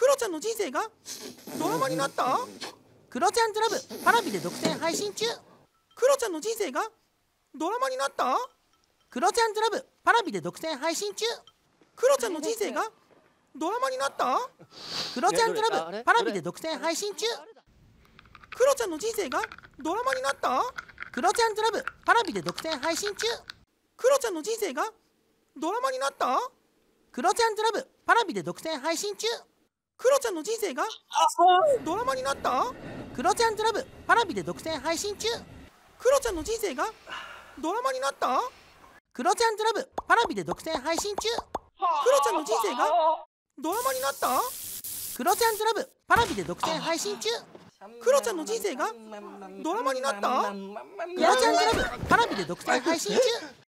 クロちゃんの人生がドラマになったクロちゃんズラブパラビで独占配信中クロちゃんの人生がドラマになったクロちゃんズラブパラビで独占配信中クロちゃんの人生がドラマになったクロちゃんズラブパラビで独占配信中クロちゃんの人生がドラマになったクロちゃんズラブパラビで独占配信中クロちゃんの人生がドラマになったクロちゃんズラブパラビで独占配信中クロちゃんの人生がドラマになったクロちゃんズラブパラビで独占配信中クロちゃんの人生がドラマになったクロちゃんズラブパラビで独占配信中クロちゃんの人生がドラマになったクロちゃんズラブパラビで独占配信中クロちゃんの人生がドラマになったクロちゃんズラブパラビで独占配信中